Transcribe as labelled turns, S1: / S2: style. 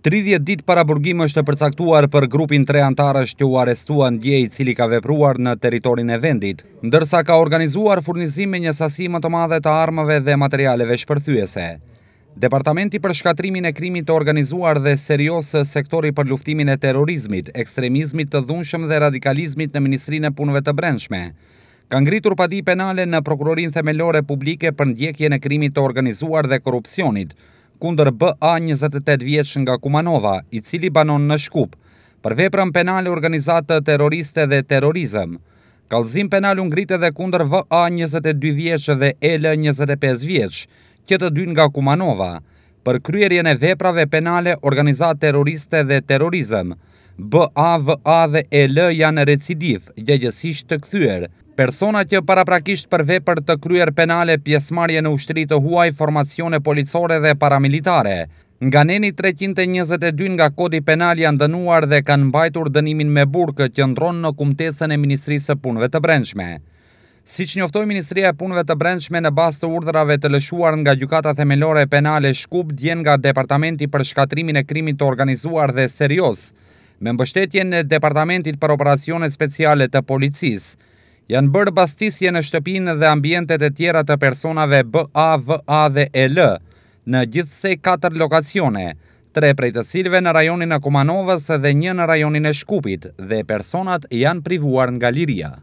S1: 30 dit para burgim është të përcaktuar për grupin tre antarës që u arestua në djej cili ka vepruar në teritorin e vendit, ndërsa ka organizuar furnizime një sasima të madhe të armëve dhe materialeve shpërthyese. Departamenti për shkatrimin e krimit të organizuar dhe seriosë sektori për luftimin e terorizmit, ekstremizmit të dhunshëm dhe radikalizmit në Ministrinë e Punve të Brendshme, ka ngritur padi penale në Prokurorin Themelore Publike për ndjekje në krimit të organizuar dhe korupcionit, kundër BA 28 vjeç nga Kumanova, i cili banon në shkup, për veprën penale organizatë terroriste dhe terrorizem. Kalzim penal unë grite dhe kundër VA 22 vjeç dhe L 25 vjeqë, këtë dy nga Kumanova, për kryerjen e veprave penale organizat terroriste dhe terrorizem. BA, VA dhe L janë recidiv, gjegjesisht të këthyër. Persona që paraprakisht për vepër të kryer penale pjesmarje në ushtri të huaj, formacione policore dhe paramilitare. Nga neni 322 nga kodi penal janë dënuar dhe kanë mbajtur dënimin me burkë që ndronë në kumtesën e Ministrisë punëve të brendshme. Si që njoftoj Ministria e punëve të brendshme në bas të urdhërave të lëshuar nga gjukata themelore penale shkub djen nga Departamenti për shkatrimin e krimit të organizuar dhe serios, me mbështetjen në Departamentit për operacione speciale të policisë, Janë bërë bastisje në shtëpinë dhe ambientet e tjera të personave B A V A dhe L në gjithsej 4 lokacione, tre prej të cilve në rajonin e Kumanovës dhe një në rajonin e Shkupit dhe personat janë privuar nga liria.